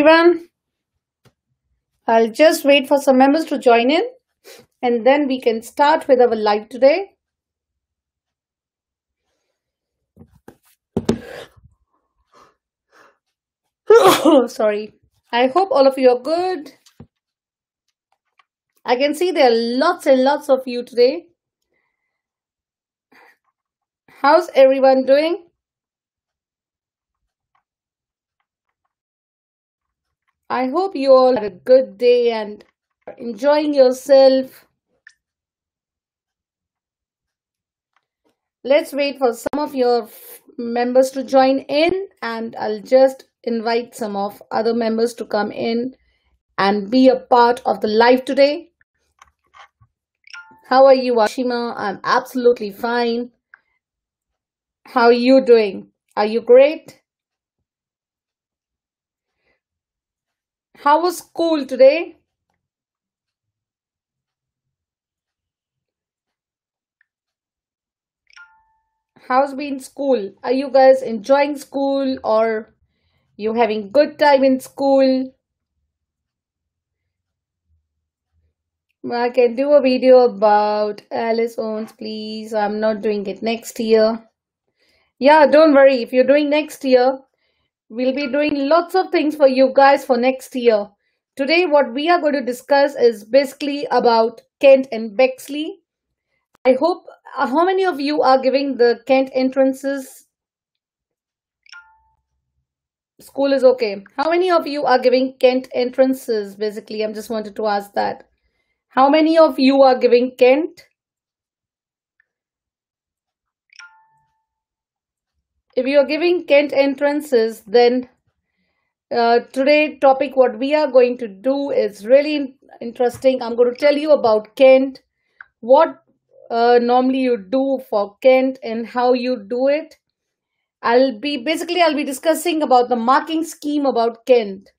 everyone. I'll just wait for some members to join in and then we can start with our live today. Sorry. I hope all of you are good. I can see there are lots and lots of you today. How's everyone doing? I hope you all had a good day and are enjoying yourself. Let's wait for some of your members to join in and I'll just invite some of other members to come in and be a part of the live today. How are you, Ashima? I'm absolutely fine. How are you doing? Are you great? How was school today? How's been school? Are you guys enjoying school or you having good time in school? I can do a video about Alice Owens, please. I'm not doing it next year. Yeah, don't worry. If you're doing next year, We'll be doing lots of things for you guys for next year. Today, what we are going to discuss is basically about Kent and Bexley. I hope, uh, how many of you are giving the Kent entrances? School is okay. How many of you are giving Kent entrances? Basically, I am just wanted to ask that. How many of you are giving Kent? if you are giving Kent entrances, then uh, today topic what we are going to do is really interesting. I'm going to tell you about Kent, what uh, normally you do for Kent and how you do it. I'll be basically I'll be discussing about the marking scheme about Kent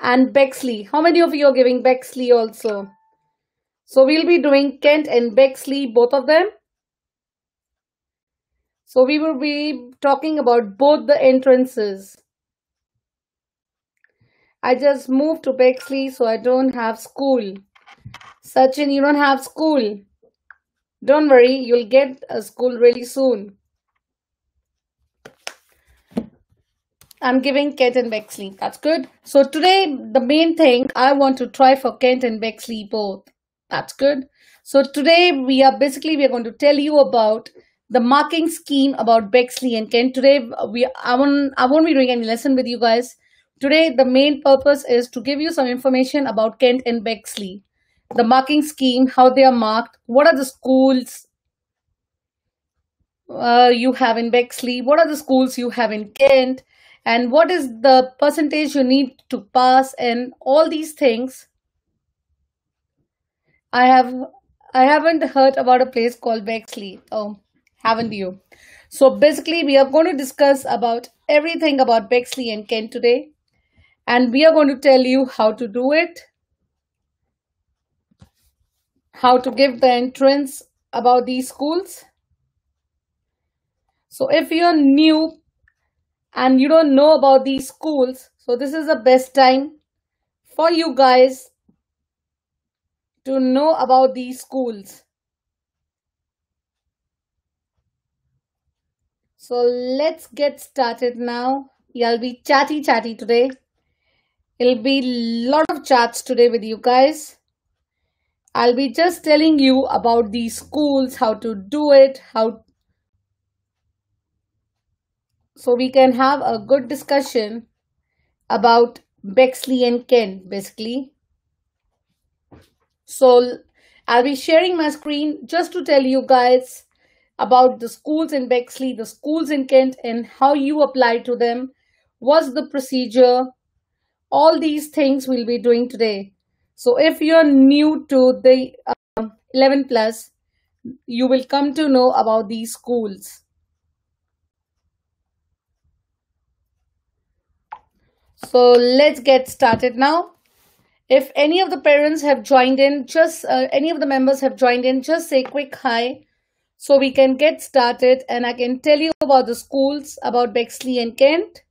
and Bexley. How many of you are giving Bexley also? So we'll be doing Kent and Bexley, both of them. So we will be talking about both the entrances. I just moved to Bexley, so I don't have school. Sachin, you don't have school. Don't worry, you'll get a school really soon. I'm giving Kent and Bexley. That's good. So today, the main thing I want to try for Kent and Bexley both. That's good. So today we are basically we are going to tell you about the marking scheme about Bexley and Kent. Today, we I won't I won't be doing any lesson with you guys. Today, the main purpose is to give you some information about Kent and Bexley, the marking scheme, how they are marked, what are the schools uh, you have in Bexley, what are the schools you have in Kent, and what is the percentage you need to pass, and all these things. I have I haven't heard about a place called Bexley. Oh haven't you? So basically, we are going to discuss about everything about Bexley and Kent today. And we are going to tell you how to do it, how to give the entrance about these schools. So if you're new and you don't know about these schools, so this is the best time for you guys to know about these schools. So let's get started now. I'll be chatty chatty today. It'll be lot of chats today with you guys. I'll be just telling you about these schools, how to do it, how so we can have a good discussion about Bexley and Ken basically. So I'll be sharing my screen just to tell you guys about the schools in Bexley, the schools in Kent, and how you apply to them. What's the procedure? All these things we'll be doing today. So if you're new to the um, 11 plus, you will come to know about these schools. So let's get started now. If any of the parents have joined in, just uh, any of the members have joined in, just say quick hi so we can get started and I can tell you about the schools, about Bexley and Kent.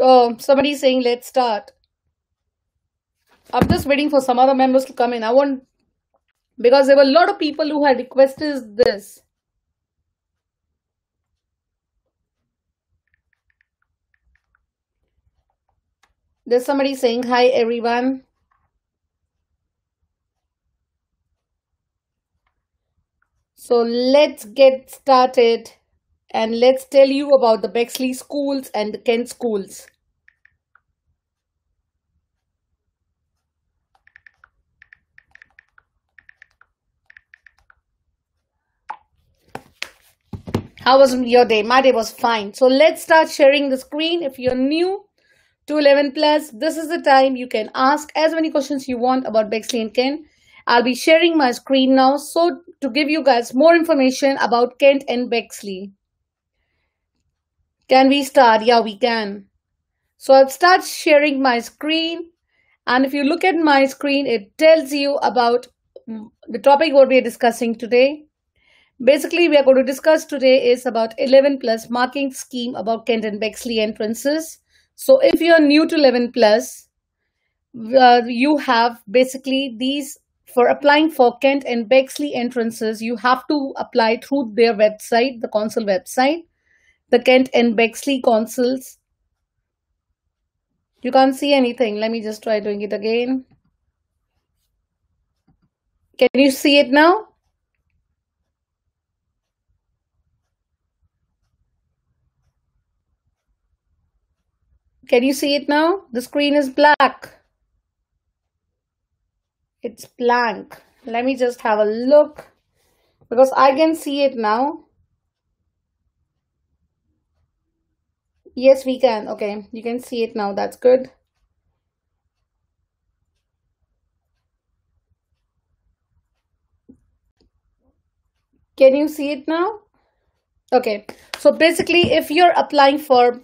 Oh, somebody saying let's start. I'm just waiting for some other members to come in. I want, because there were a lot of people who had requested this. There's somebody saying hi everyone. So let's get started and let's tell you about the Bexley schools and the Kent schools. How was your day? My day was fine. So let's start sharing the screen. If you're new to 11 plus, this is the time you can ask as many questions you want about Bexley and Kent. I'll be sharing my screen now so to give you guys more information about Kent and Bexley. Can we start? Yeah, we can. So I'll start sharing my screen. And if you look at my screen, it tells you about the topic what we are discussing today. Basically, we are going to discuss today is about 11 plus marking scheme about Kent and Bexley entrances. So if you're new to 11 plus, uh, you have basically these for applying for Kent and Bexley entrances, you have to apply through their website, the council website, the Kent and Bexley councils. You can't see anything. Let me just try doing it again. Can you see it now? Can you see it now? The screen is black it's blank let me just have a look because I can see it now yes we can okay you can see it now that's good can you see it now okay so basically if you're applying for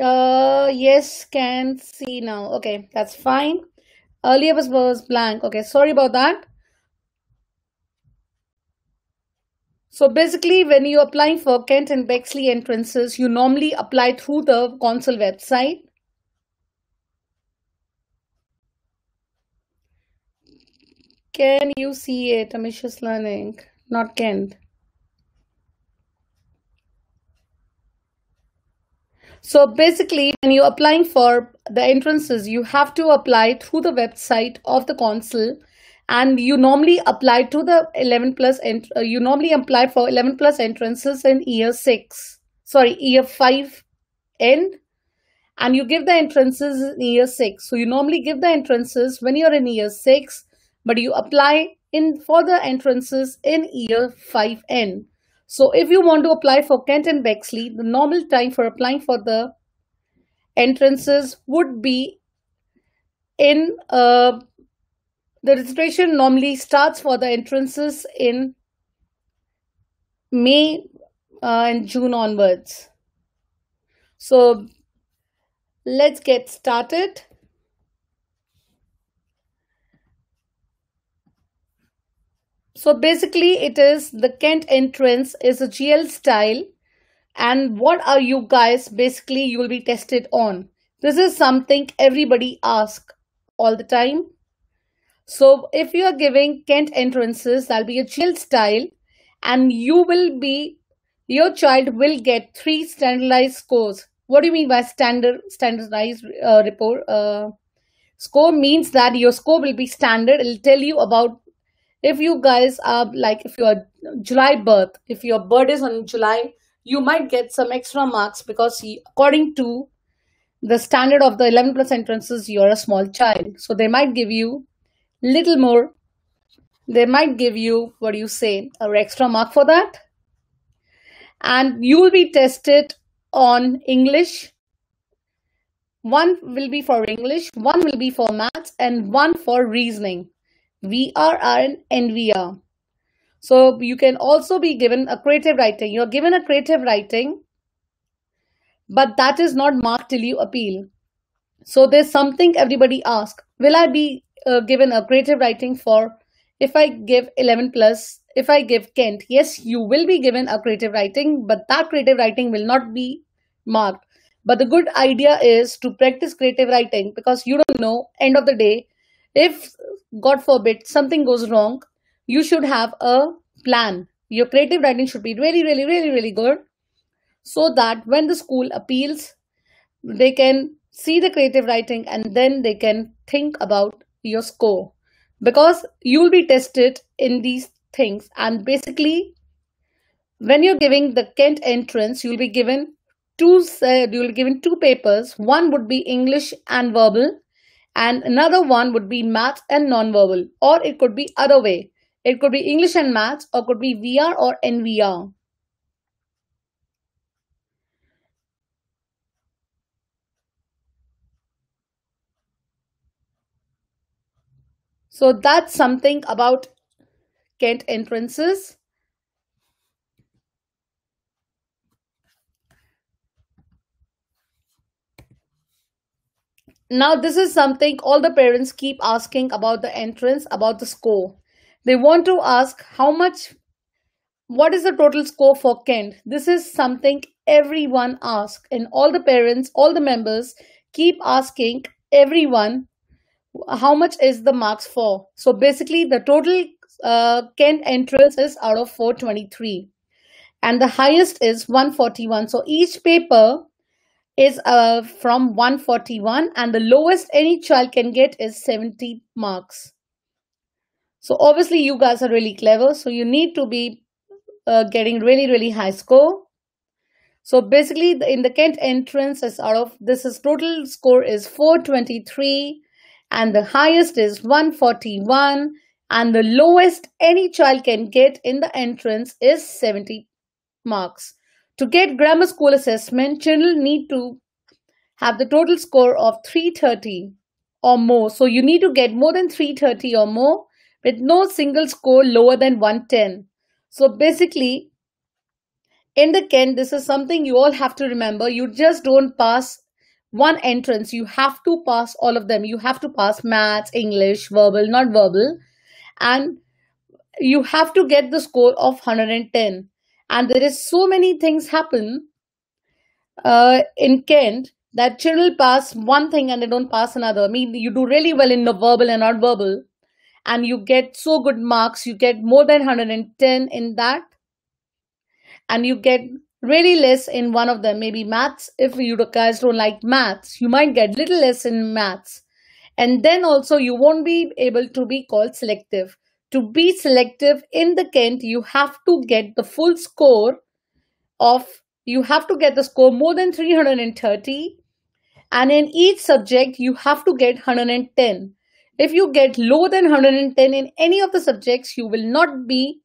uh yes can see now okay that's fine Earlier was, was blank. Okay, sorry about that. So basically, when you're applying for Kent and Bexley entrances, you normally apply through the council website. Can you see it? Amishus Learning, not Kent. So basically, when you're applying for the entrances, you have to apply through the website of the council and you normally apply to the 11 plus ent- uh, you normally apply for 11 plus entrances in year 6 sorry year 5 N, and you give the entrances in year 6 so you normally give the entrances when you're in year 6 but you apply in for the entrances in year 5 end so if you want to apply for Kent and Bexley, the normal time for applying for the entrances would be in uh, the registration normally starts for the entrances in May uh, and June onwards. So let's get started. So basically it is the Kent entrance is a GL style and what are you guys basically you will be tested on. This is something everybody asks all the time. So if you are giving Kent entrances, that'll be a GL style and you will be, your child will get three standardized scores. What do you mean by standard standardized uh, report? Uh, score means that your score will be standard. It'll tell you about if you guys are like if you are july birth if your birth is on july you might get some extra marks because according to the standard of the 11 plus entrances you're a small child so they might give you little more they might give you what do you say an extra mark for that and you will be tested on english one will be for english one will be for maths and one for reasoning VR and NVR. So you can also be given a creative writing. You're given a creative writing, but that is not marked till you appeal. So there's something everybody asks. Will I be uh, given a creative writing for if I give 11 plus, if I give Kent? Yes, you will be given a creative writing, but that creative writing will not be marked. But the good idea is to practice creative writing because you don't know, end of the day, if god forbid something goes wrong you should have a plan your creative writing should be really really really really good so that when the school appeals they can see the creative writing and then they can think about your score because you will be tested in these things and basically when you're giving the kent entrance you'll be given two uh, you'll be given two papers one would be english and verbal and another one would be maths and nonverbal or it could be other way it could be english and maths or could be vr or nvr so that's something about kent entrances Now, this is something all the parents keep asking about the entrance, about the score. They want to ask how much, what is the total score for Kent? This is something everyone asks, and all the parents, all the members keep asking everyone how much is the marks for. So basically, the total uh, Kent entrance is out of 423, and the highest is 141. So each paper is uh, from 141 and the lowest any child can get is 70 marks. So obviously you guys are really clever. So you need to be uh, getting really, really high score. So basically in the Kent entrance is out of this is total score is 423 and the highest is 141 and the lowest any child can get in the entrance is 70 marks. To get grammar school assessment, children need to have the total score of 330 or more. So you need to get more than 330 or more with no single score lower than 110. So basically, in the Ken, this is something you all have to remember. You just don't pass one entrance. You have to pass all of them. You have to pass maths, English, verbal, not verbal. And you have to get the score of 110 and there is so many things happen uh, in Kent that children pass one thing and they don't pass another. I mean, you do really well in the verbal and non-verbal, and you get so good marks. You get more than 110 in that, and you get really less in one of them. Maybe maths. If you guys don't like maths, you might get little less in maths, and then also you won't be able to be called selective to be selective in the Kent, you have to get the full score of, you have to get the score more than 330. And in each subject, you have to get 110. If you get lower than 110 in any of the subjects, you will not be,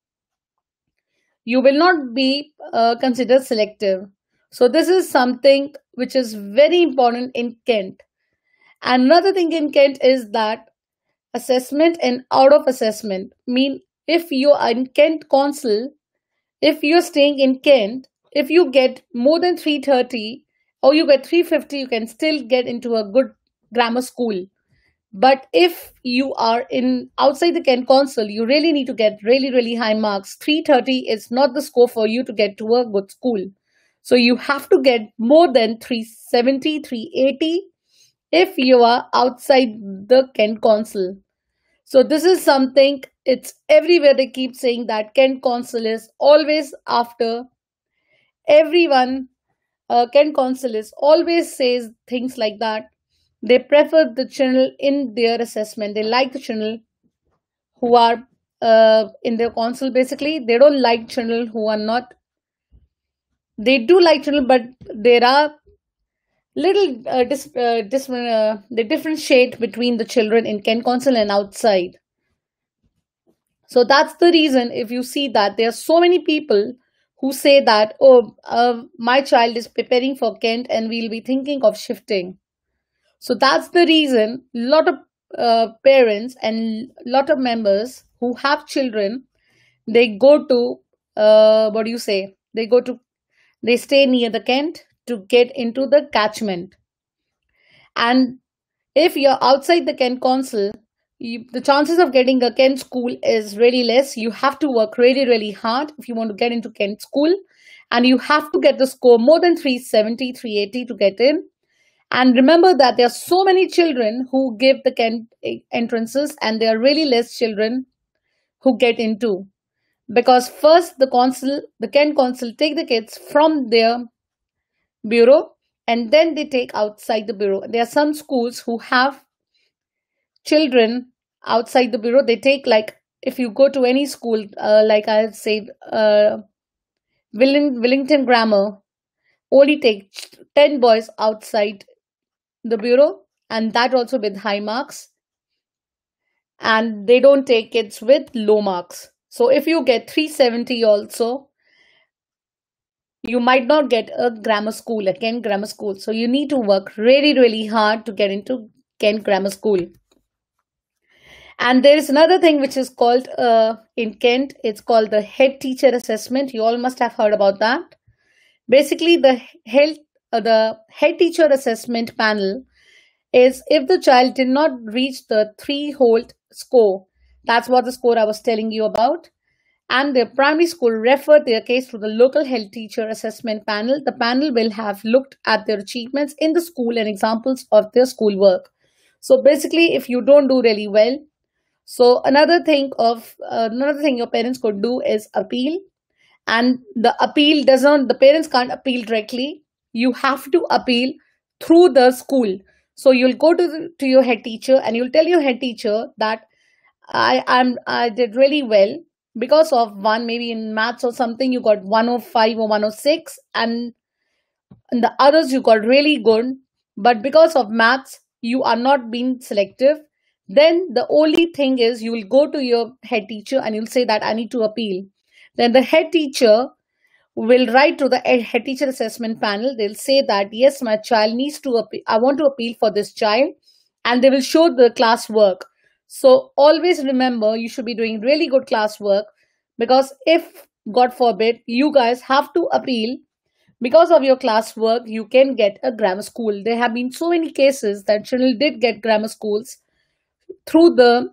you will not be uh, considered selective. So this is something which is very important in Kent. Another thing in Kent is that assessment and out of assessment mean if you are in Kent Council, if you're staying in Kent, if you get more than 330 or you get 350, you can still get into a good grammar school. But if you are in outside the Kent Council, you really need to get really, really high marks. 330 is not the score for you to get to a good school. So you have to get more than 370, 380 if you are outside the Kent Council. So this is something it's everywhere they keep saying that Kent Council is always after everyone. Uh, Kent Council is always says things like that. They prefer the channel in their assessment. They like the channel who are uh, in their council basically. They don't like channel who are not. They do like channel but there are little uh, dis, uh, dis uh, they differentiate between the children in Ken Council and outside. So that's the reason if you see that there are so many people who say that, oh, uh, my child is preparing for Kent and we'll be thinking of shifting. So that's the reason a lot of uh, parents and a lot of members who have children, they go to, uh, what do you say? They go to, they stay near the Kent to get into the catchment. And if you're outside the Kent Council, you, the chances of getting a Kent school is really less. You have to work really, really hard if you want to get into Kent school. And you have to get the score more than 370, 380 to get in. And remember that there are so many children who give the Kent eh, entrances, and there are really less children who get into. Because first, the council, the Kent council, take the kids from their bureau and then they take outside the bureau. There are some schools who have children outside the bureau. They take like if you go to any school, uh, like I said, uh, Willing, Willington Grammar only takes 10 boys outside the bureau and that also with high marks. And they don't take kids with low marks. So if you get 370 also, you might not get a grammar school, a Kent grammar school. So you need to work really, really hard to get into Kent grammar school. And there is another thing which is called uh, in Kent, it's called the head teacher assessment. You all must have heard about that. Basically, the health, uh, the head teacher assessment panel is if the child did not reach the three hold score. That's what the score I was telling you about and their primary school referred their case to the local health teacher assessment panel. The panel will have looked at their achievements in the school and examples of their school work. So basically, if you don't do really well, so another thing of uh, another thing your parents could do is appeal, and the appeal doesn't the parents can't appeal directly. You have to appeal through the school. So you'll go to the, to your head teacher and you'll tell your head teacher that I am I did really well because of one maybe in maths or something you got 105 or 106 and in the others you got really good but because of maths you are not being selective then the only thing is you will go to your head teacher and you'll say that i need to appeal then the head teacher will write to the head teacher assessment panel they'll say that yes my child needs to appeal i want to appeal for this child and they will show the class work so always remember you should be doing really good classwork because if, God forbid, you guys have to appeal because of your classwork, you can get a grammar school. There have been so many cases that Chanel did get grammar schools through the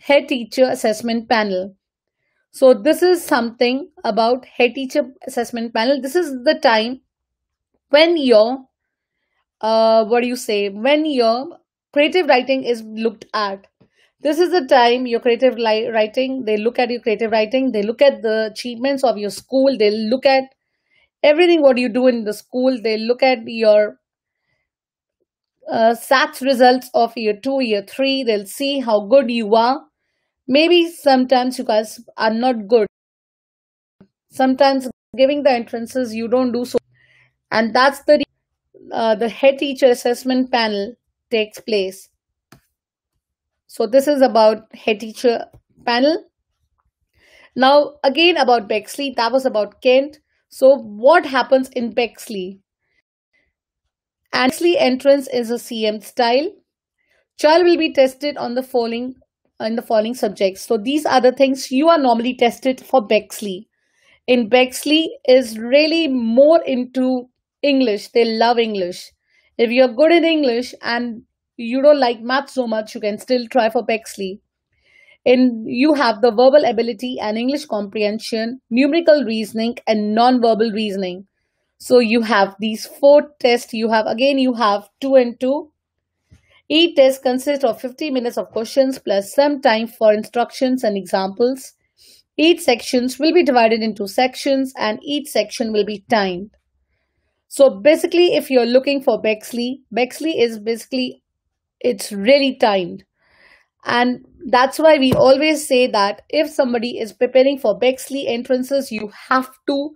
head teacher assessment panel. So this is something about head teacher assessment panel. This is the time when your, uh, what do you say, when your creative writing is looked at. This is the time your creative writing, they look at your creative writing, they look at the achievements of your school, they look at everything what you do in the school, they look at your uh, SATs results of year two, year three, they'll see how good you are. Maybe sometimes you guys are not good. Sometimes giving the entrances, you don't do so. And that's the uh, the head teacher assessment panel takes place. So this is about head teacher panel. Now again about Bexley, that was about Kent. So what happens in Bexley? Bexley entrance is a CM style. Child will be tested on the following in the following subjects. So these are the things you are normally tested for Bexley. In Bexley is really more into English. They love English. If you're good in English and you don't like math so much, you can still try for Bexley. And you have the verbal ability and English comprehension, numerical reasoning, and non-verbal reasoning. So you have these four tests. You have again you have two and two. Each test consists of 50 minutes of questions plus some time for instructions and examples. Each sections will be divided into sections and each section will be timed. So basically, if you're looking for Bexley, Bexley is basically it's really timed. And that's why we always say that if somebody is preparing for Bexley entrances, you have to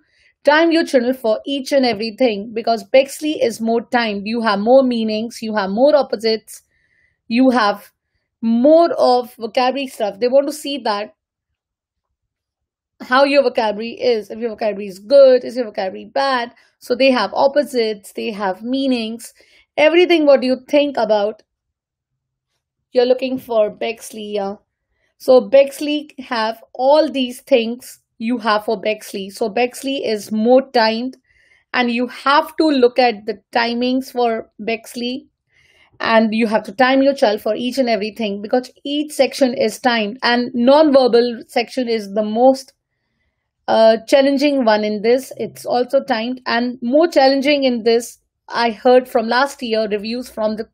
time your channel for each and everything because Bexley is more timed. You have more meanings, you have more opposites, you have more of vocabulary stuff. They want to see that how your vocabulary is. If your vocabulary is good, is your vocabulary bad? So they have opposites, they have meanings. Everything what you think about you're looking for Bexley. Yeah. So Bexley have all these things you have for Bexley. So Bexley is more timed and you have to look at the timings for Bexley and you have to time your child for each and everything because each section is timed and non-verbal section is the most uh, challenging one in this. It's also timed and more challenging in this. I heard from last year reviews from the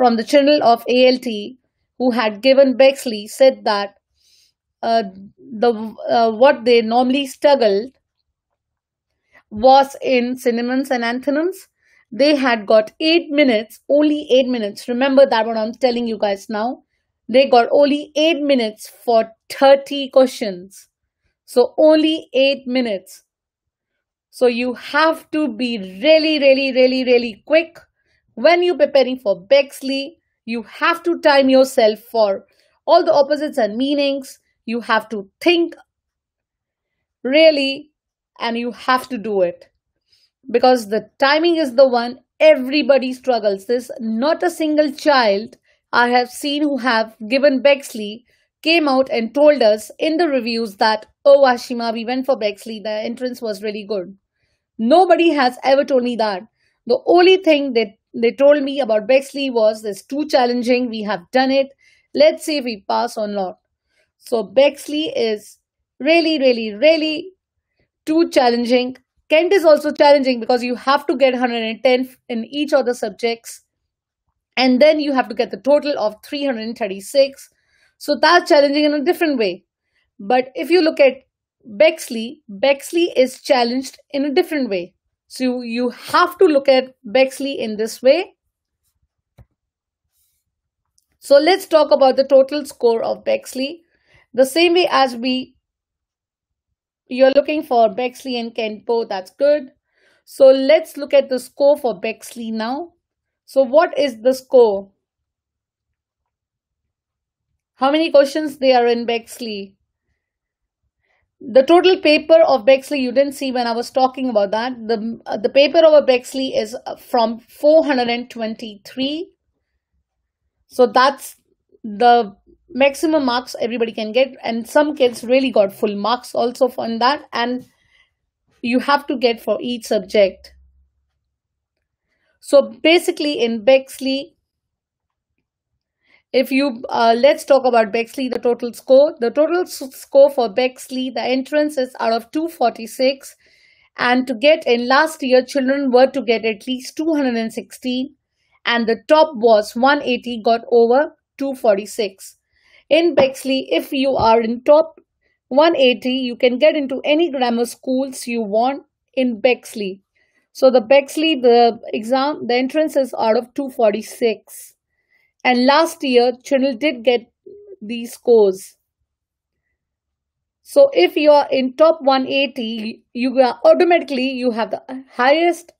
from the channel of ALT who had given Bexley said that uh, the uh, what they normally struggled was in synonyms and antonyms. They had got eight minutes, only eight minutes. Remember that what I'm telling you guys now. They got only eight minutes for 30 questions. So only eight minutes. So you have to be really, really, really, really quick when you're preparing for Bexley, you have to time yourself for all the opposites and meanings. You have to think really and you have to do it because the timing is the one everybody struggles this not a single child i have seen who have given bexley came out and told us in the reviews that oh ashima we went for bexley the entrance was really good nobody has ever told me that the only thing they they told me about Bexley was this too challenging. We have done it. Let's see if we pass or not. So Bexley is really, really, really too challenging. Kent is also challenging because you have to get 110 in each of the subjects. And then you have to get the total of 336. So that's challenging in a different way. But if you look at Bexley, Bexley is challenged in a different way. So you have to look at Bexley in this way. So let's talk about the total score of Bexley. The same way as we, you're looking for Bexley and Kenpo, that's good. So let's look at the score for Bexley now. So what is the score? How many questions they are in Bexley? the total paper of Bexley, you didn't see when I was talking about that. The, uh, the paper over Bexley is uh, from 423. So that's the maximum marks everybody can get. And some kids really got full marks also from that. And you have to get for each subject. So basically in Bexley, if you uh, let's talk about Bexley, the total score. The total score for Bexley, the entrance is out of 246, and to get in last year, children were to get at least 216, and the top was 180 got over 246. In Bexley, if you are in top 180, you can get into any grammar schools you want in Bexley. So the Bexley, the exam, the entrance is out of 246. And last year, Channel did get these scores. So if you are in top 180, you are automatically you have the highest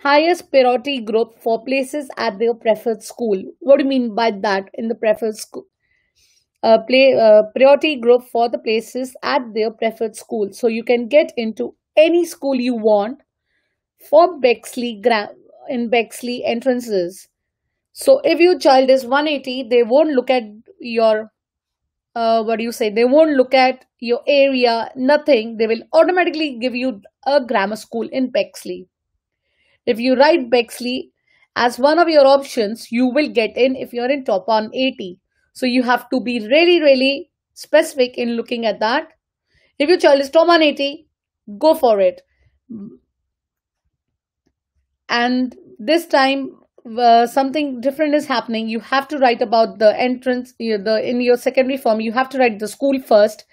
highest priority group for places at their preferred school. What do you mean by that in the preferred school? Uh, play uh, priority group for the places at their preferred school. So you can get into any school you want for Bexley in Bexley entrances. So if your child is 180, they won't look at your, uh, what do you say? They won't look at your area, nothing. They will automatically give you a grammar school in Bexley. If you write Bexley as one of your options, you will get in if you're in top 180. So you have to be really, really specific in looking at that. If your child is top 180, go for it. And this time uh, something different is happening you have to write about the entrance you know, the in your secondary form you have to write the school first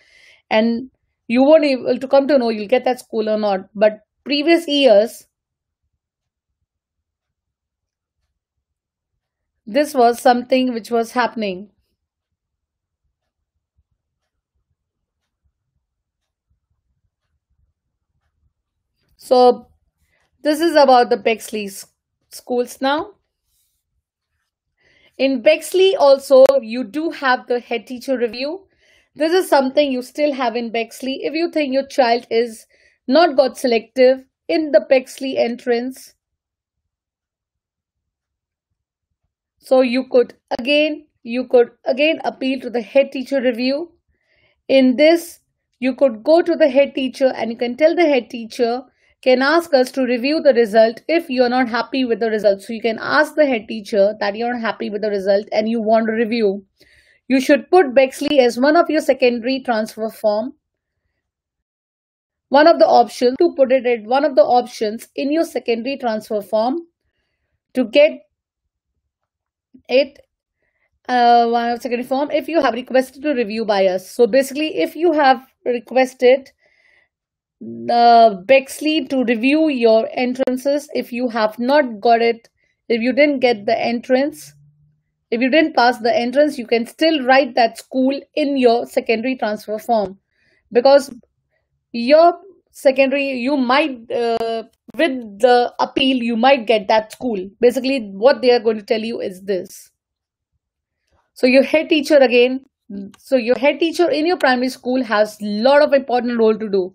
and you won't able to come to know you'll get that school or not but previous years this was something which was happening so this is about the Bexley schools now. In Bexley also, you do have the head teacher review. This is something you still have in Bexley. If you think your child is not got selective in the Bexley entrance, so you could again, you could again appeal to the head teacher review. In this, you could go to the head teacher and you can tell the head teacher can ask us to review the result if you're not happy with the result. So you can ask the head teacher that you're not happy with the result and you want to review. You should put Bexley as one of your secondary transfer form. One of the options to put it at one of the options in your secondary transfer form to get it uh, one of secondary form if you have requested to review by us. So basically if you have requested the uh, Bexley to review your entrances. If you have not got it, if you didn't get the entrance, if you didn't pass the entrance, you can still write that school in your secondary transfer form because your secondary, you might, uh, with the appeal, you might get that school. Basically, what they are going to tell you is this. So, your head teacher again, so your head teacher in your primary school has a lot of important role to do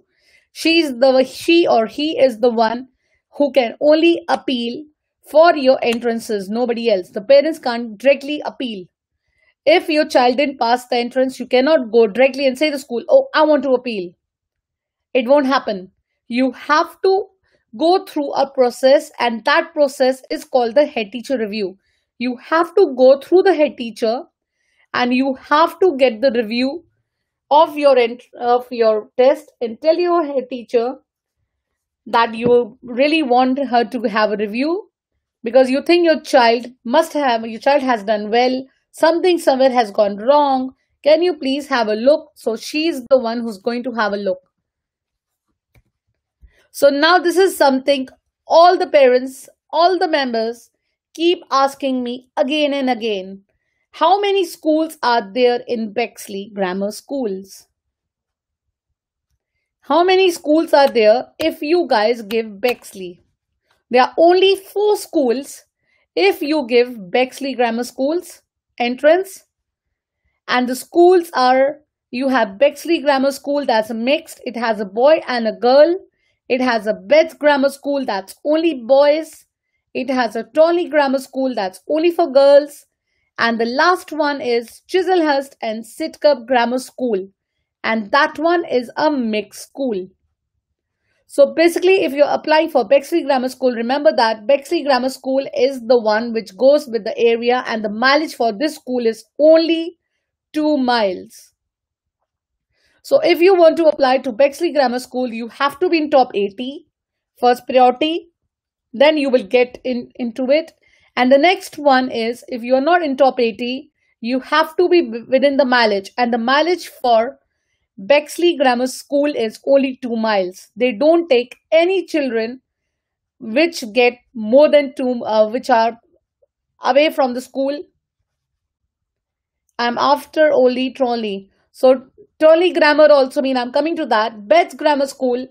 She's the she or he is the one who can only appeal for your entrances, nobody else. The parents can't directly appeal. If your child didn't pass the entrance, you cannot go directly and say the school, oh, I want to appeal. It won't happen. You have to go through a process and that process is called the head teacher review. You have to go through the head teacher and you have to get the review of your of your test and tell your teacher that you really want her to have a review because you think your child must have your child has done well something somewhere has gone wrong can you please have a look so she's the one who's going to have a look so now this is something all the parents all the members keep asking me again and again how many schools are there in Bexley Grammar Schools? How many schools are there if you guys give Bexley? There are only four schools if you give Bexley Grammar Schools entrance. And the schools are, you have Bexley Grammar School that's mixed. It has a boy and a girl. It has a Betts Grammar School that's only boys. It has a Tolly Grammar School that's only for girls. And the last one is Chiselhurst and Sitcup Grammar School. And that one is a mixed school. So basically, if you're applying for Bexley Grammar School, remember that Bexley Grammar School is the one which goes with the area and the mileage for this school is only 2 miles. So if you want to apply to Bexley Grammar School, you have to be in top 80, first priority, then you will get in, into it. And the next one is if you're not in top 80, you have to be within the mileage. And the mileage for Bexley Grammar School is only two miles. They don't take any children which get more than two, uh, which are away from the school. I'm after only trolley. So trolley grammar also mean I'm coming to that. Beds Grammar School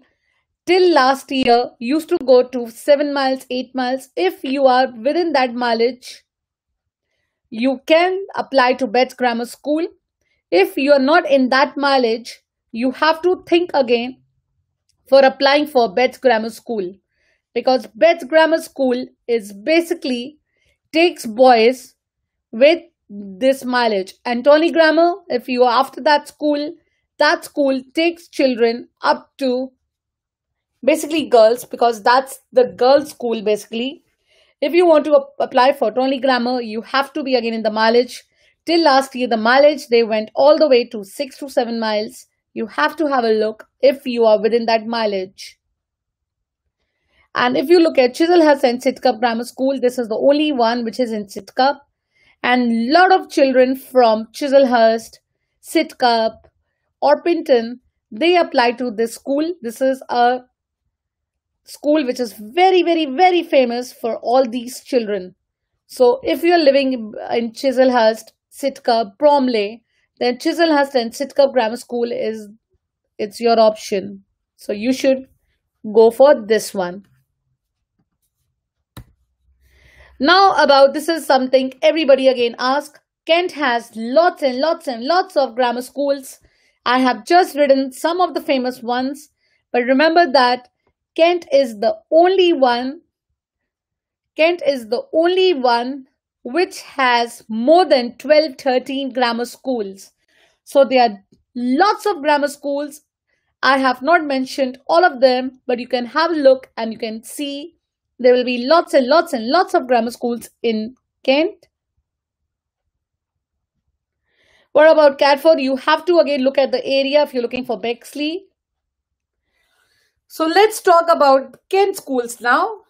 till last year used to go to 7 miles, 8 miles. If you are within that mileage, you can apply to Beth Grammar School. If you are not in that mileage, you have to think again for applying for Beth Grammar School because Beth Grammar School is basically takes boys with this mileage. And Tony Grammar, if you are after that school, that school takes children up to basically girls because that's the girls school basically if you want to ap- apply for tony Grammar, you have to be again in the mileage. Till last year, the mileage they went all the way to six to seven miles. You have to have a look if you are within that mileage. And if you look at Chiselhurst and Sitka Grammar School, this is the only one which is in Sitka. And lot of children from Chiselhurst, Sitka, Pinton they apply to this school. This is a school which is very, very, very famous for all these children. So if you're living in Chiselhurst, Sitka, Bromley, then Chiselhurst and Sitka Grammar School is it's your option. So you should go for this one. Now about this is something everybody again ask. Kent has lots and lots and lots of grammar schools. I have just written some of the famous ones. But remember that Kent is the only one Kent is the only one which has more than 12 13 grammar schools. So there are lots of grammar schools. I have not mentioned all of them, but you can have a look and you can see there will be lots and lots and lots of grammar schools in Kent. What about Catford? You have to again look at the area if you're looking for Bexley. So let's talk about Kent schools now.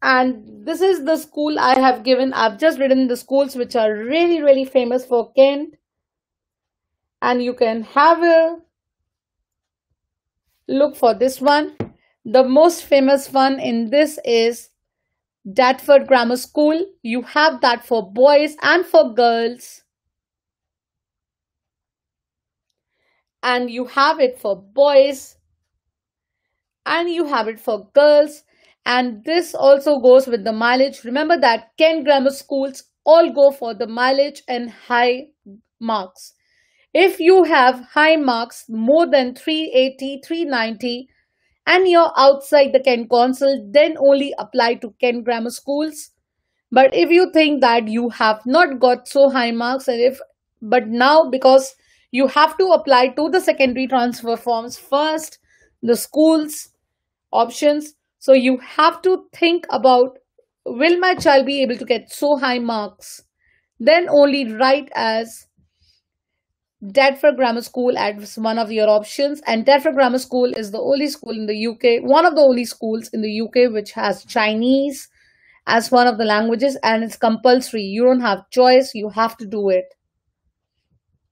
And this is the school I have given. I've just written the schools which are really, really famous for Kent. And you can have a look for this one. The most famous one in this is Datford Grammar School. You have that for boys and for girls. And you have it for boys and you have it for girls and this also goes with the mileage remember that Kent grammar schools all go for the mileage and high marks if you have high marks more than 380 390 and you're outside the Kent Council then only apply to Kent grammar schools but if you think that you have not got so high marks and if but now because you have to apply to the secondary transfer forms first the schools options. So you have to think about will my child be able to get so high marks? Then only write as for Grammar School as one of your options. And for Grammar School is the only school in the UK, one of the only schools in the UK which has Chinese as one of the languages and it's compulsory. You don't have choice, you have to do it.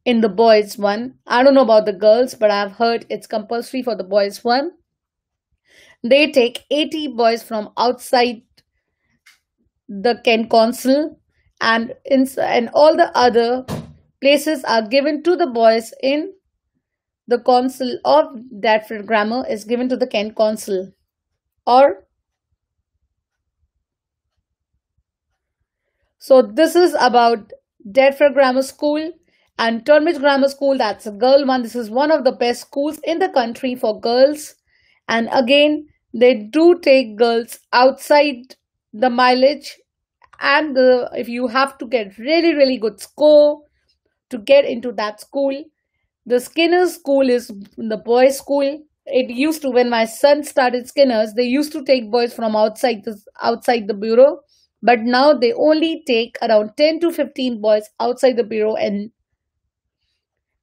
In the boys one, I don't know about the girls, but I've heard it's compulsory for the boys one. They take 80 boys from outside the Ken Council and, in, and all the other places are given to the boys in the council of that grammar is given to the Kent council or so this is about Deadford Grammar School and Turnbridge Grammar School that's a girl one this is one of the best schools in the country for girls and again they do take girls outside the mileage and the, if you have to get really really good score to get into that school the Skinner school is the boys' school. It used to when my son started Skinners, they used to take boys from outside the outside the bureau, but now they only take around ten to fifteen boys outside the bureau and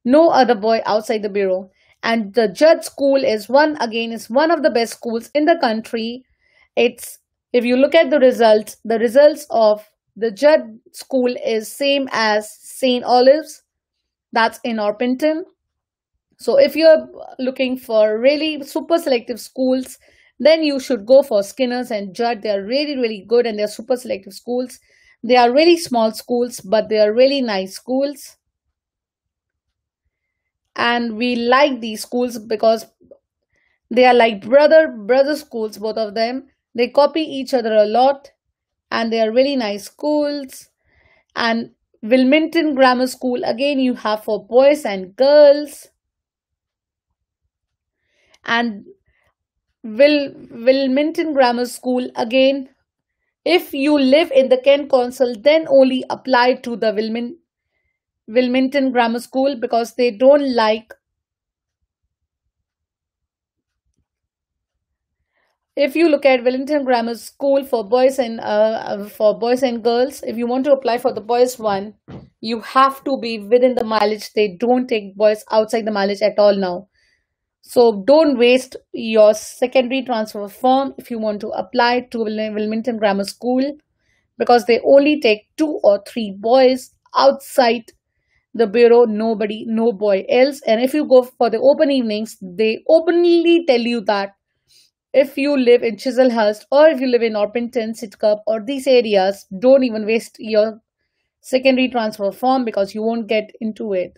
no other boy outside the bureau and the Judd school is one again is one of the best schools in the country it's if you look at the results the results of the Judd school is same as st olives that's in orpington so if you're looking for really super selective schools then you should go for skinners and judd they are really really good and they're super selective schools they are really small schools but they are really nice schools and we like these schools because they are like brother brother schools both of them they copy each other a lot and they are really nice schools and wilmington grammar school again you have for boys and girls and will wilmington grammar school again if you live in the kent council then only apply to the wilmington Wilmington Grammar School because they don't like if you look at Wellington Grammar School for boys and uh, uh, for boys and girls, if you want to apply for the boys one, you have to be within the mileage. They don't take boys outside the mileage at all now. So don't waste your secondary transfer form if you want to apply to Wilmington Grammar School because they only take two or three boys outside the bureau, nobody, no boy else. And if you go for the open evenings, they openly tell you that if you live in Chiselhurst or if you live in Orpington, Sidcup or these areas, don't even waste your secondary transfer form because you won't get into it.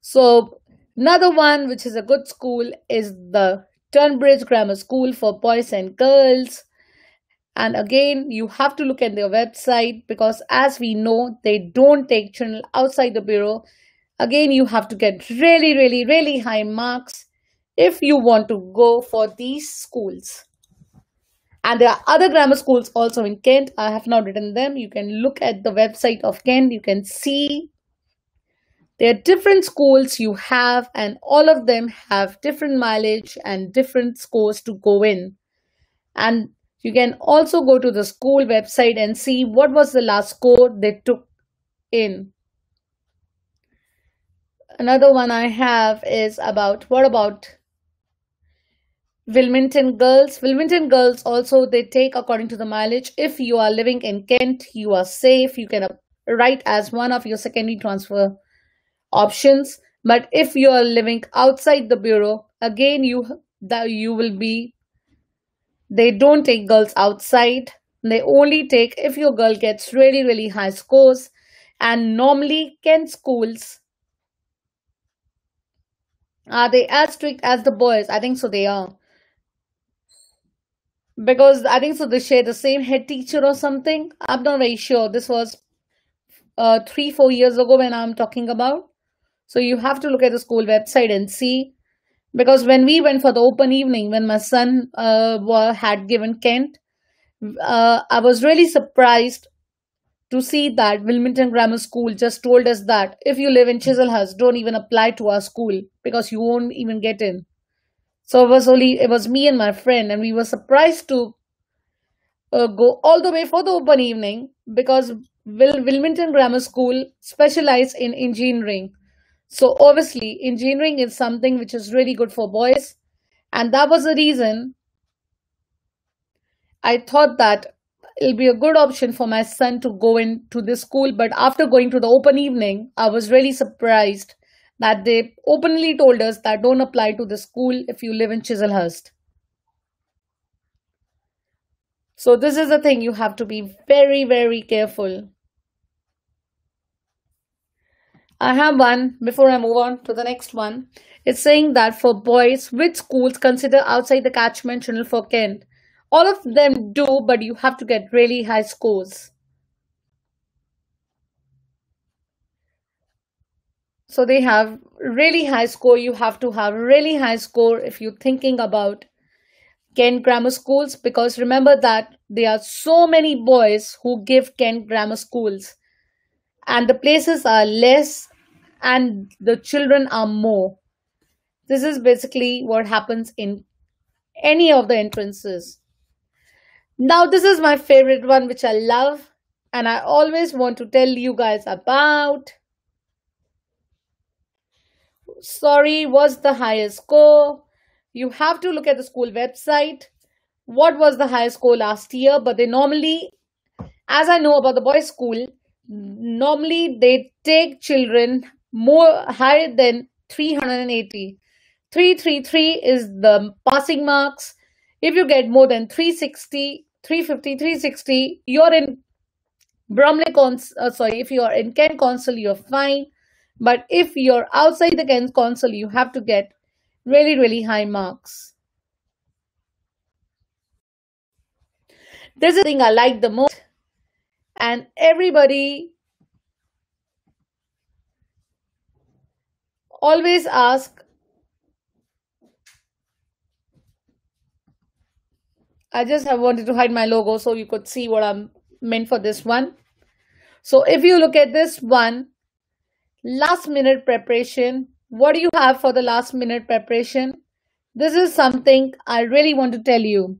So another one which is a good school is the Tunbridge Grammar School for boys and girls. And again, you have to look at their website because as we know, they don't take journal outside the bureau. Again, you have to get really, really, really high marks if you want to go for these schools. And there are other grammar schools also in Kent. I have not written them. You can look at the website of Kent. You can see there are different schools you have and all of them have different mileage and different scores to go in. And you can also go to the school website and see what was the last score they took in. Another one I have is about what about Wilmington girls. Wilmington girls also they take according to the mileage. If you are living in Kent, you are safe. You can write as one of your secondary transfer options. But if you are living outside the bureau, again you that you will be they don't take girls outside. They only take if your girl gets really, really high scores. And normally, can schools are they as strict as the boys? I think so. They are because I think so. They share the same head teacher or something. I'm not very sure. This was uh, three, four years ago when I'm talking about. So you have to look at the school website and see because when we went for the open evening when my son uh, had given kent uh, i was really surprised to see that wilmington grammar school just told us that if you live in chiselhurst don't even apply to our school because you won't even get in so it was only it was me and my friend and we were surprised to uh, go all the way for the open evening because Wil- wilmington grammar school specialized in engineering so obviously, engineering is something which is really good for boys. And that was the reason I thought that it'll be a good option for my son to go into this school. But after going to the open evening, I was really surprised that they openly told us that don't apply to the school if you live in Chiselhurst. So this is the thing you have to be very, very careful I have one before I move on to the next one. It's saying that for boys, which schools consider outside the catchment channel for Kent? All of them do, but you have to get really high scores. So they have really high score. You have to have really high score if you're thinking about Kent Grammar Schools because remember that there are so many boys who give Kent Grammar Schools and the places are less and the children are more. This is basically what happens in any of the entrances. Now, this is my favorite one, which I love, and I always want to tell you guys about. Sorry, was the highest score? You have to look at the school website. What was the highest score last year? But they normally, as I know about the boys' school, normally they take children more higher than 380 333 is the passing marks if you get more than 360 350 360 you're in bromley cons uh, sorry if you are in kent council you're fine but if you're outside the kent council you have to get really really high marks this is the thing i like the most and everybody always ask I just have wanted to hide my logo so you could see what I'm meant for this one. So if you look at this one, last minute preparation, what do you have for the last minute preparation? This is something I really want to tell you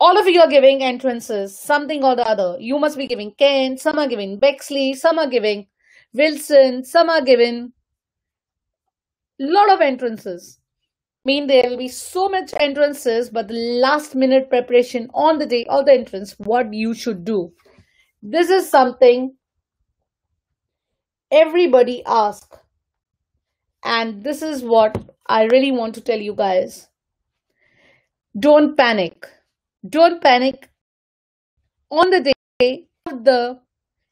all of you are giving entrances, something or the other. You must be giving Kent, some are giving Bexley, some are giving Wilson, some are giving lot of entrances. Mean there will be so much entrances, but the last minute preparation on the day of the entrance, what you should do. This is something everybody ask, And this is what I really want to tell you guys. Don't panic don't panic. On the day of the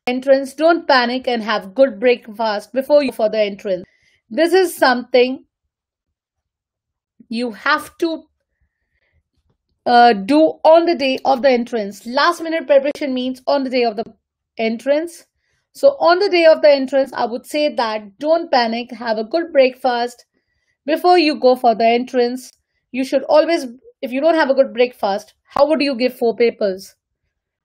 entrance, don't panic and have good breakfast before you for the entrance. This is something you have to uh, do on the day of the entrance. Last minute preparation means on the day of the entrance. So on the day of the entrance, I would say that don't panic, have a good breakfast before you go for the entrance. You should always if you don't have a good breakfast, how would you give four papers?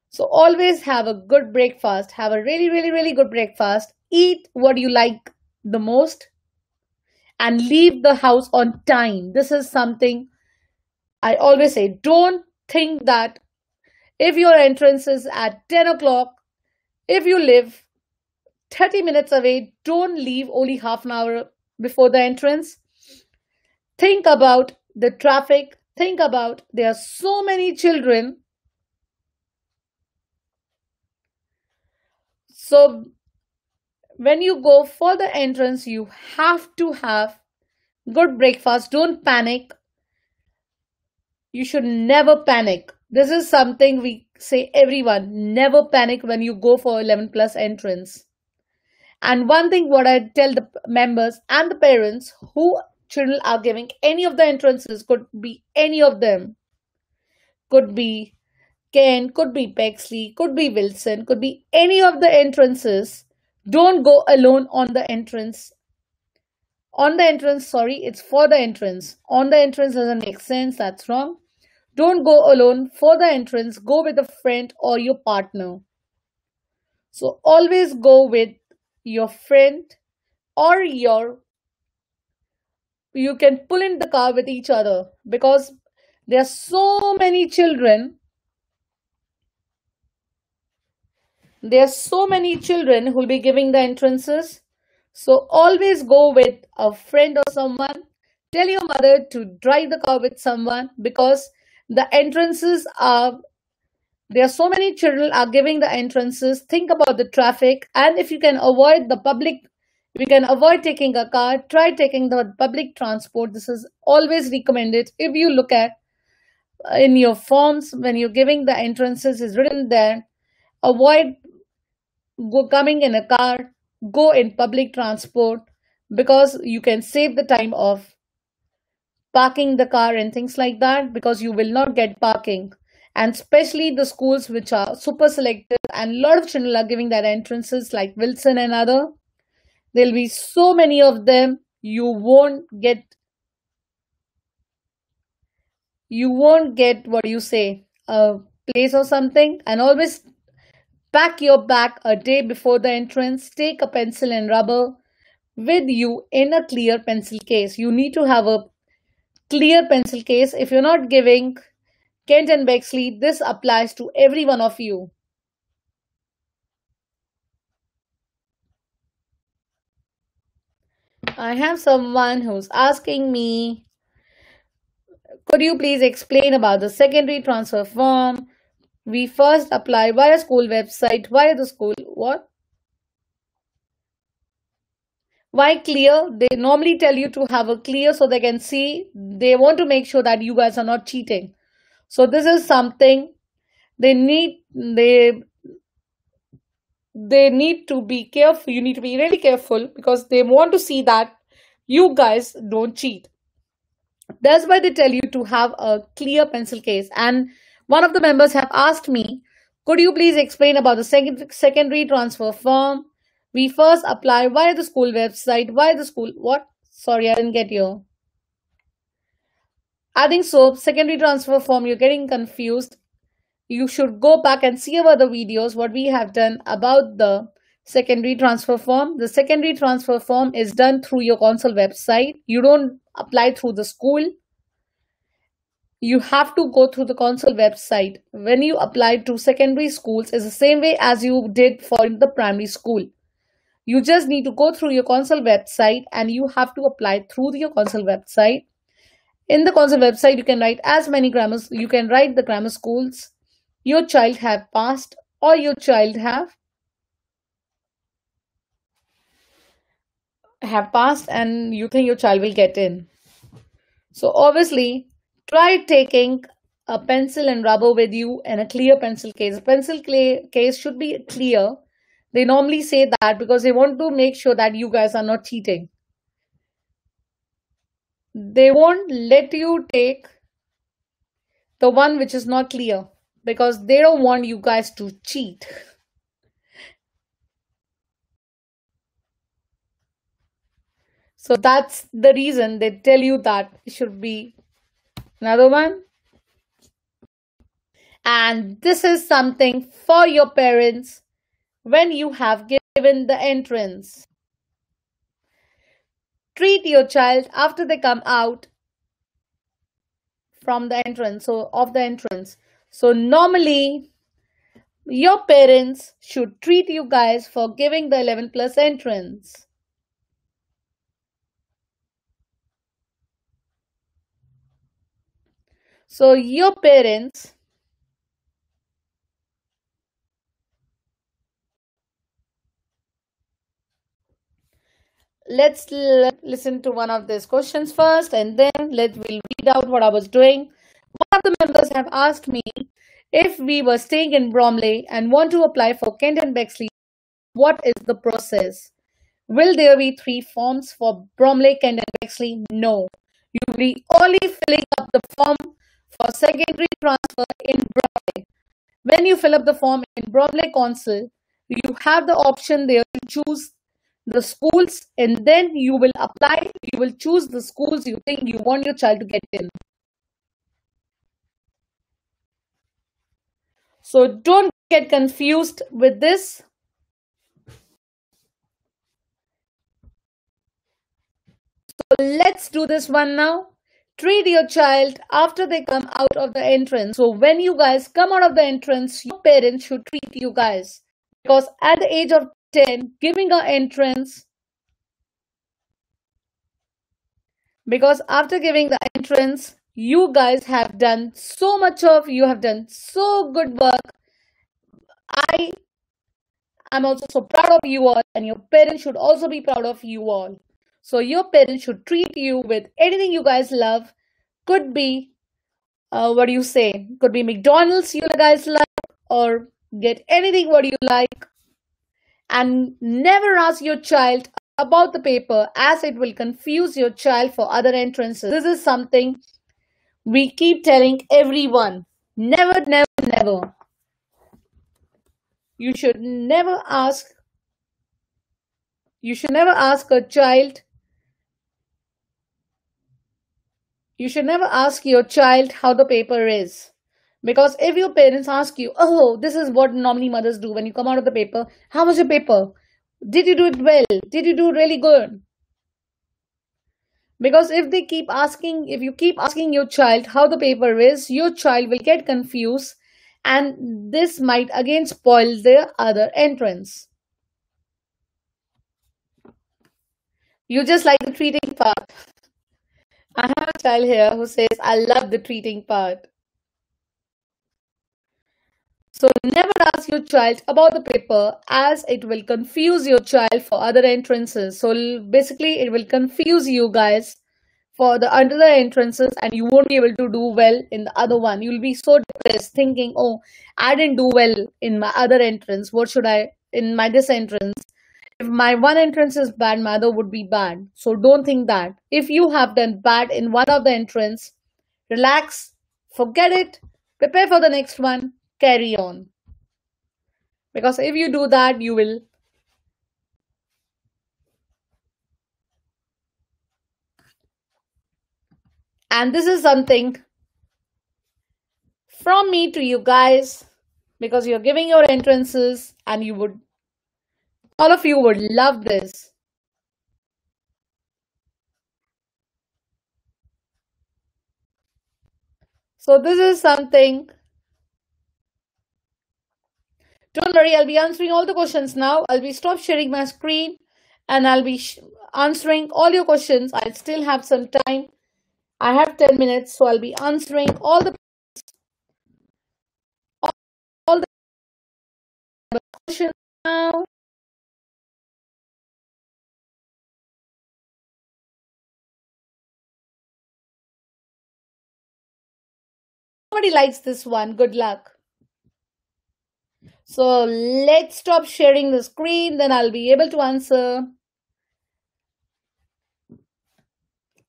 So always have a good breakfast. Have a really, really, really good breakfast. Eat what you like the most and leave the house on time. This is something I always say. Don't think that if your entrance is at 10 o'clock, if you live 30 minutes away, don't leave only half an hour before the entrance. Think about the traffic, think about there are so many children so when you go for the entrance you have to have good breakfast don't panic you should never panic this is something we say everyone never panic when you go for 11 plus entrance and one thing what i tell the members and the parents who children are giving any of the entrances could be any of them could be ken could be bexley could be wilson could be any of the entrances don't go alone on the entrance on the entrance sorry it's for the entrance on the entrance doesn't make sense that's wrong don't go alone for the entrance go with a friend or your partner so always go with your friend or your you can pull in the car with each other because there are so many children there are so many children who will be giving the entrances so always go with a friend or someone tell your mother to drive the car with someone because the entrances are there are so many children are giving the entrances think about the traffic and if you can avoid the public we can avoid taking a car try taking the public transport this is always recommended if you look at uh, in your forms when you're giving the entrances is written there avoid go coming in a car go in public transport because you can save the time of parking the car and things like that because you will not get parking and especially the schools which are super selective and a lot of children are giving their entrances like wilson and other There'll be so many of them, you won't get you won't get what you say a place or something and always pack your bag a day before the entrance take a pencil and rubber with you in a clear pencil case you need to have a clear pencil case if you're not giving kent and bexley this applies to every one of you I have someone who's asking me, could you please explain about the secondary transfer form? We first apply via school website, via the school, what? Why clear? They normally tell you to have a clear so they can see. They want to make sure that you guys are not cheating. So this is something they need, they they need to be careful. You need to be really careful because they want to see that you guys don't cheat. That's why they tell you to have a clear pencil case. And one of the members have asked me, could you please explain about the second, secondary transfer form? We first apply via the school website, via the school. What? Sorry, I didn't get you. I think so. Secondary transfer form, you're getting confused you should go back and see our the videos what we have done about the secondary transfer form. The secondary transfer form is done through your console website. You don't apply through the school. You have to go through the console website. When you apply to secondary schools, is the same way as you did for the primary school. You just need to go through your console website and you have to apply through your console website. In the console website, you can write as many grammars, you can write the grammar schools your child have passed or your child have have passed and you think your child will get in so obviously try taking a pencil and rubber with you and a clear pencil case a pencil case should be clear they normally say that because they want to make sure that you guys are not cheating they won't let you take the one which is not clear because they don't want you guys to cheat. So that's the reason they tell you that it should be another one. And this is something for your parents when you have given the entrance. Treat your child after they come out from the entrance, so of the entrance. So normally your parents should treat you guys for giving the 11 plus entrance. So your parents Let's listen to one of these questions first and then let we'll read out what I was doing of the members have asked me if we were staying in Bromley and want to apply for Kent and Bexley, what is the process? Will there be three forms for Bromley, Kent and Bexley? No. You will be only filling up the form for secondary transfer in Bromley. When you fill up the form in Bromley Council, you have the option there to choose the schools and then you will apply. You will choose the schools you think you want your child to get in. So don't get confused with this. So let's do this one now. Treat your child after they come out of the entrance. So when you guys come out of the entrance, your parents should treat you guys. Because at the age of 10, giving an entrance because after giving the entrance you guys have done so much of you have done so good work i am also so proud of you all and your parents should also be proud of you all so your parents should treat you with anything you guys love could be uh, what do you say could be mcdonald's you guys like or get anything what you like and never ask your child about the paper as it will confuse your child for other entrances this is something we keep telling everyone, never, never, never. You should never ask, you should never ask a child, you should never ask your child how the paper is. Because if your parents ask you, oh, this is what normally mothers do when you come out of the paper, how was your paper? Did you do it well? Did you do really good? because if they keep asking if you keep asking your child how the paper is your child will get confused and this might again spoil the other entrance you just like the treating part i have a child here who says i love the treating part so never ask your child about the paper as it will confuse your child for other entrances. So basically it will confuse you guys for the other entrances and you won't be able to do well in the other one. You'll be so depressed thinking, oh, I didn't do well in my other entrance. What should I in my this entrance? If my one entrance is bad, my other would be bad. So don't think that. If you have done bad in one of the entrance, relax, forget it, prepare for the next one carry on. Because if you do that, you will and this is something from me to you guys because you're giving your entrances and you would all of you would love this so this is something don't worry, I'll be answering all the questions now. I'll be stop sharing my screen and I'll be answering all your questions. I still have some time. I have 10 minutes, so I'll be answering all the all, all the questions now. Nobody likes this one. Good luck. So let's stop sharing the screen, then I'll be able to answer.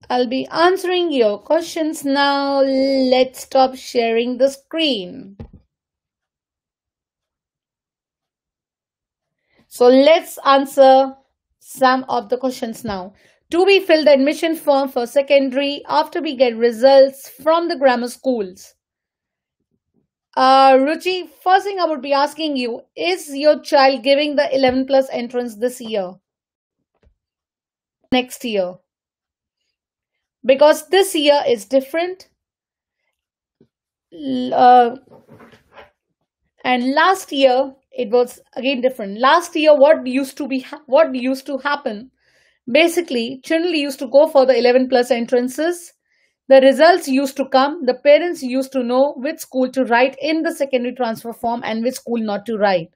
I'll be answering your questions now. Let's stop sharing the screen. So let's answer some of the questions now. Do we fill the admission form for secondary after we get results from the grammar schools? Uh, Ruchi, first thing I would be asking you is your child giving the 11 plus entrance this year? Next year? Because this year is different. Uh, and last year it was again different last year what used to be what used to happen basically children used to go for the 11 plus entrances the results used to come, the parents used to know which school to write in the secondary transfer form and which school not to write.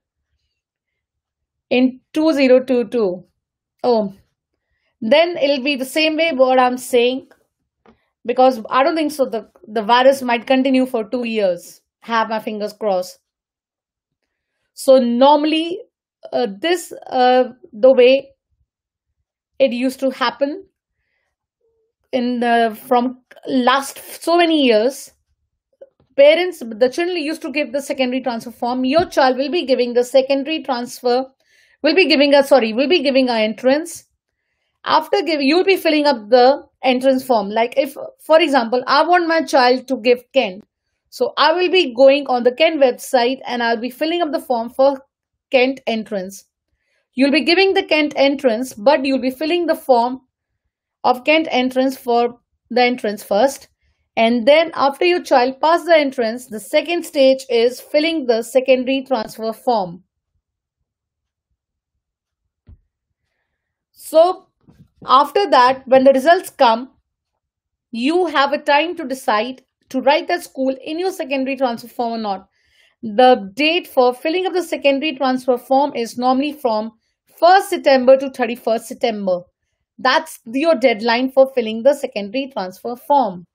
In 2022, oh, then it'll be the same way what I'm saying because I don't think so. The, the virus might continue for two years. Have my fingers crossed. So normally, uh, this uh, the way it used to happen in the from last so many years parents the children used to give the secondary transfer form your child will be giving the secondary transfer will be giving a sorry will be giving a entrance after give you'll be filling up the entrance form like if for example i want my child to give ken so i will be going on the ken website and i'll be filling up the form for kent entrance you'll be giving the kent entrance but you'll be filling the form Kent entrance for the entrance first and then after your child pass the entrance the second stage is filling the secondary transfer form so after that when the results come you have a time to decide to write that school in your secondary transfer form or not the date for filling up the secondary transfer form is normally from 1st September to 31st September. That's your deadline for filling the secondary transfer form.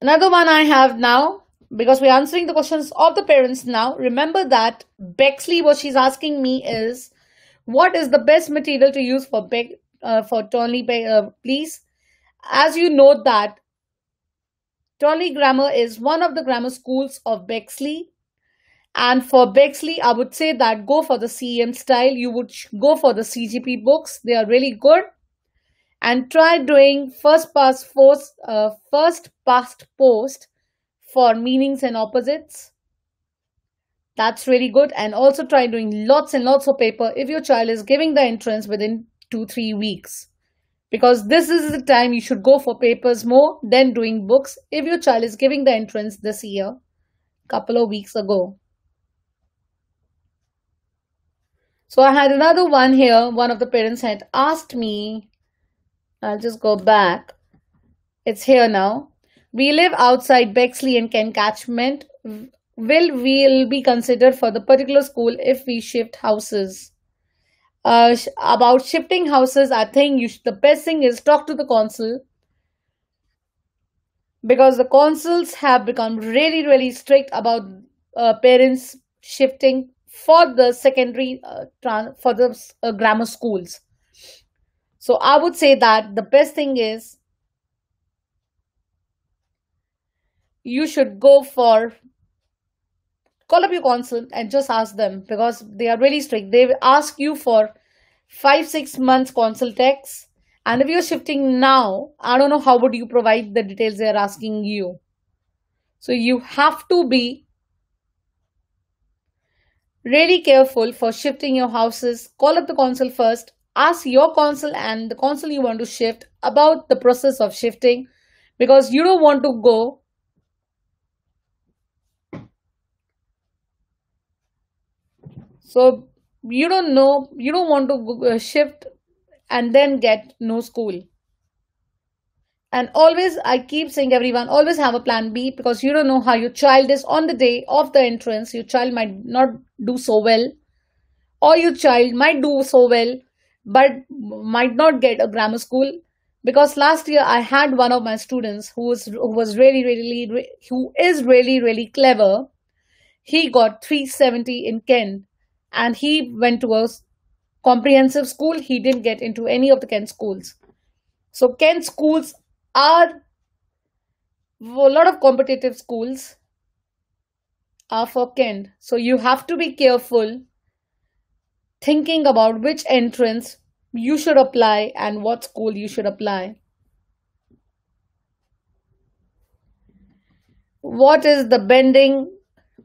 Another one I have now, because we're answering the questions of the parents now. Remember that Bexley, what she's asking me is, what is the best material to use for Be uh, for Tonley, uh, please? As you know that Tony Grammar is one of the grammar schools of Bexley. And for Bexley, I would say that go for the CEM style. You would go for the CGP books. They are really good. And try doing first past post, uh, first past post for meanings and opposites. That's really good. And also try doing lots and lots of paper if your child is giving the entrance within two, three weeks. Because this is the time you should go for papers more than doing books if your child is giving the entrance this year, couple of weeks ago. So I had another one here. One of the parents had asked me. I'll just go back. It's here now. We live outside Bexley and Ken catchment. Will we'll be considered for the particular school if we shift houses? Uh, sh about shifting houses, I think the best thing is talk to the council because the councils have become really, really strict about uh, parents shifting for the secondary uh, for the uh, grammar schools so i would say that the best thing is you should go for call up your consul and just ask them because they are really strict they ask you for 5 6 months consul tax and if you're shifting now i don't know how would you provide the details they are asking you so you have to be really careful for shifting your houses. Call up the council first. Ask your council and the council you want to shift about the process of shifting because you don't want to go so you don't know you don't want to uh, shift and then get no school and always i keep saying everyone always have a plan b because you don't know how your child is on the day of the entrance your child might not do so well or your child might do so well but might not get a grammar school because last year i had one of my students who was who was really really who is really really clever he got 370 in kent and he went to a comprehensive school he didn't get into any of the kent schools so kent schools are a lot of competitive schools are for kind. So you have to be careful thinking about which entrance you should apply and what school you should apply. What is the bending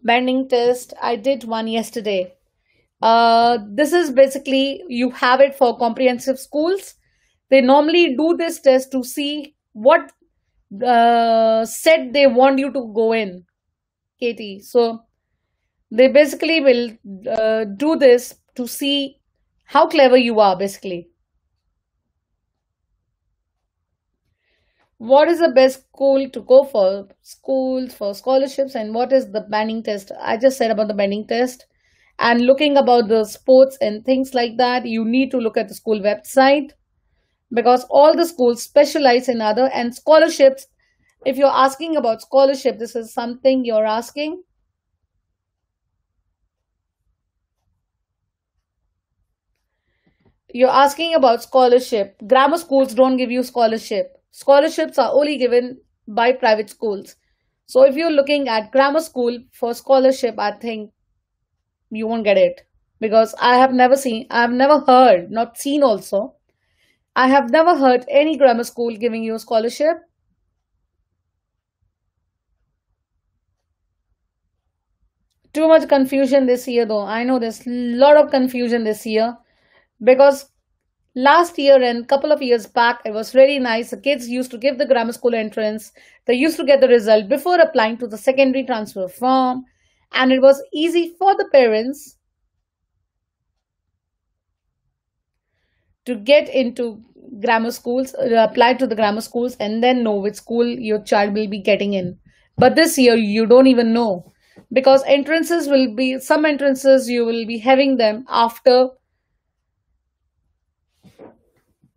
bending test? I did one yesterday. Uh, this is basically you have it for comprehensive schools. They normally do this test to see what uh, set they want you to go in, Katie. So they basically will uh, do this to see how clever you are, basically. What is the best school to go for? Schools for scholarships and what is the banning test? I just said about the banning test and looking about the sports and things like that. You need to look at the school website because all the schools specialize in other and scholarships if you're asking about scholarship this is something you're asking you're asking about scholarship grammar schools don't give you scholarship scholarships are only given by private schools so if you're looking at grammar school for scholarship i think you won't get it because i have never seen i've never heard not seen also I have never heard any grammar school giving you a scholarship. Too much confusion this year though. I know there's a lot of confusion this year because last year and couple of years back it was really nice the kids used to give the grammar school entrance they used to get the result before applying to the secondary transfer form and it was easy for the parents to get into grammar schools, uh, apply to the grammar schools, and then know which school your child will be getting in. But this year, you don't even know because entrances will be some entrances you will be having them after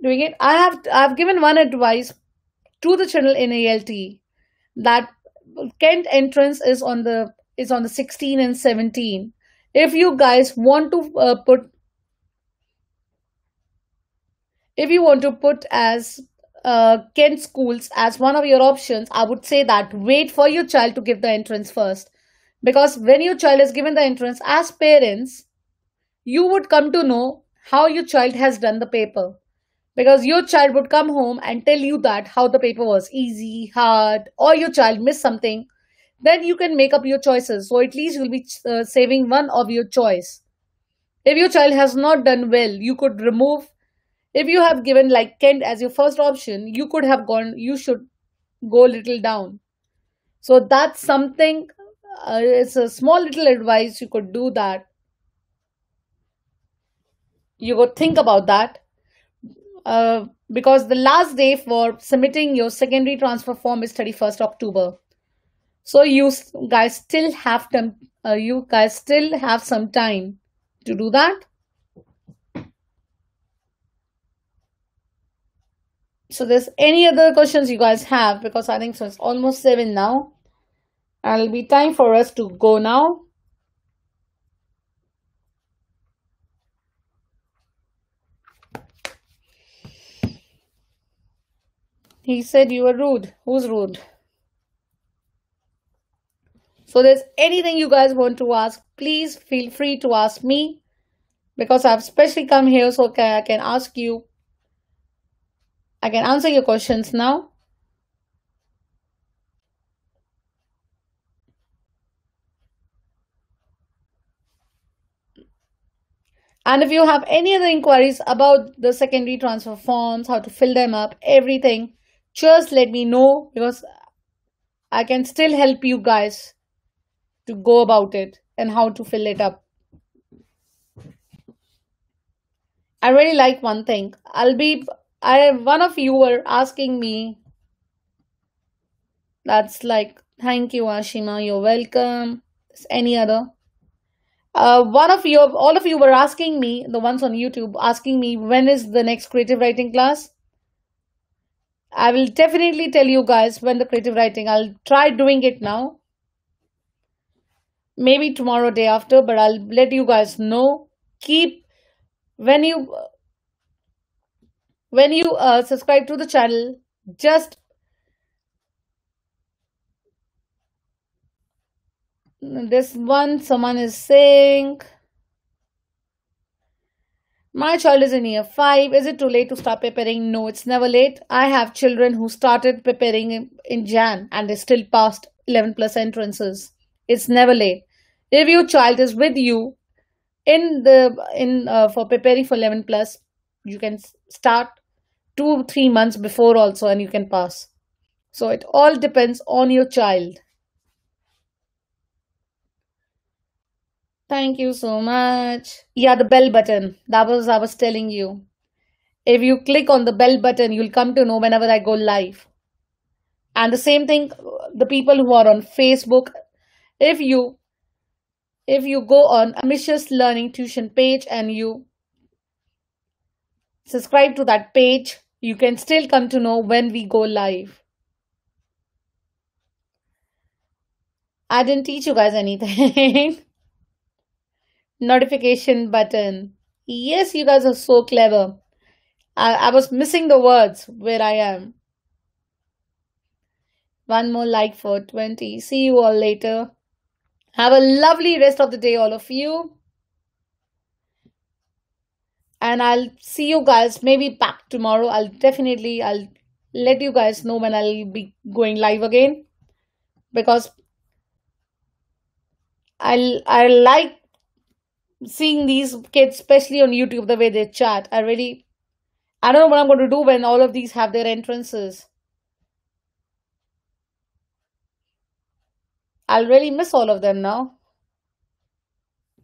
doing it. I have I've given one advice to the channel in ALT that Kent entrance is on the is on the 16 and 17. If you guys want to uh, put if you want to put as uh, Kent schools as one of your options, I would say that wait for your child to give the entrance first. Because when your child is given the entrance, as parents, you would come to know how your child has done the paper. Because your child would come home and tell you that how the paper was easy, hard, or your child missed something. Then you can make up your choices. So at least you'll be uh, saving one of your choice. If your child has not done well, you could remove if you have given like Kent as your first option, you could have gone, you should go little down. So that's something, uh, it's a small little advice you could do that. You could think about that. Uh, because the last day for submitting your secondary transfer form is 31st October. So you guys still have to, uh, you guys still have some time to do that. so there's any other questions you guys have because i think so it's almost seven now and it'll be time for us to go now he said you were rude who's rude so there's anything you guys want to ask please feel free to ask me because i've specially come here so i can ask you I can answer your questions now. And if you have any other inquiries about the secondary transfer forms, how to fill them up, everything, just let me know because I can still help you guys to go about it and how to fill it up. I really like one thing. I'll be I one of you were asking me. That's like thank you, Ashima. You're welcome. Any other? Uh, one of you, all of you were asking me, the ones on YouTube, asking me when is the next creative writing class. I will definitely tell you guys when the creative writing. I'll try doing it now. Maybe tomorrow, day after, but I'll let you guys know. Keep when you when you uh, subscribe to the channel just this one someone is saying my child is in year 5 is it too late to start preparing no it's never late i have children who started preparing in, jan and they still passed 11 plus entrances it's never late if your child is with you in the in uh, for preparing for 11 plus you can start two three months before also and you can pass so it all depends on your child thank you so much yeah the bell button that was i was telling you if you click on the bell button you'll come to know whenever i go live and the same thing the people who are on facebook if you if you go on ambitious learning tuition page and you subscribe to that page. You can still come to know when we go live. I didn't teach you guys anything. Notification button. Yes, you guys are so clever. I, I was missing the words where I am. One more like for 20. See you all later. Have a lovely rest of the day, all of you and i'll see you guys maybe back tomorrow i'll definitely i'll let you guys know when i'll be going live again because i i like seeing these kids especially on youtube the way they chat i really i don't know what i'm going to do when all of these have their entrances i'll really miss all of them now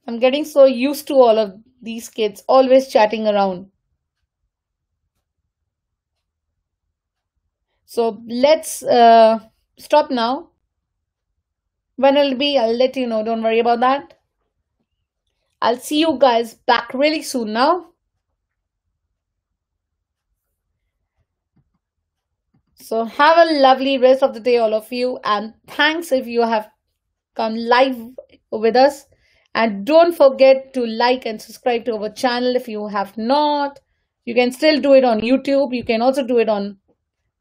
i'm getting so used to all of these kids always chatting around. So let's uh, stop now. When it'll be, I'll let you know. Don't worry about that. I'll see you guys back really soon now. So have a lovely rest of the day, all of you. And thanks if you have come live with us. And don't forget to like and subscribe to our channel if you have not. You can still do it on YouTube. You can also do it on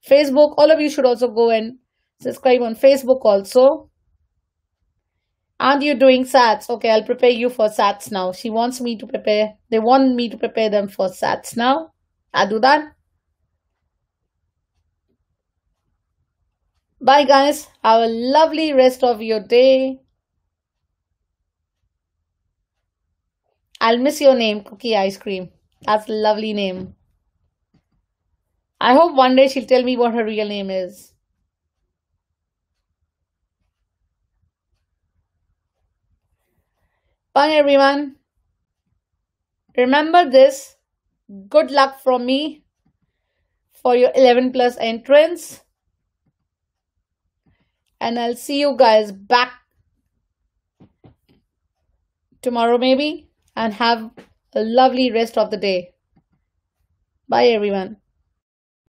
Facebook. All of you should also go and subscribe on Facebook also. Aren't you doing SATs? Okay, I'll prepare you for SATs now. She wants me to prepare. They want me to prepare them for SATs now. I'll do that. Bye guys. Have a lovely rest of your day. I'll miss your name, Cookie Ice Cream. That's a lovely name. I hope one day she'll tell me what her real name is. Bye, everyone. Remember this. Good luck from me for your 11 plus entrance. And I'll see you guys back tomorrow, maybe and have a lovely rest of the day. Bye, everyone.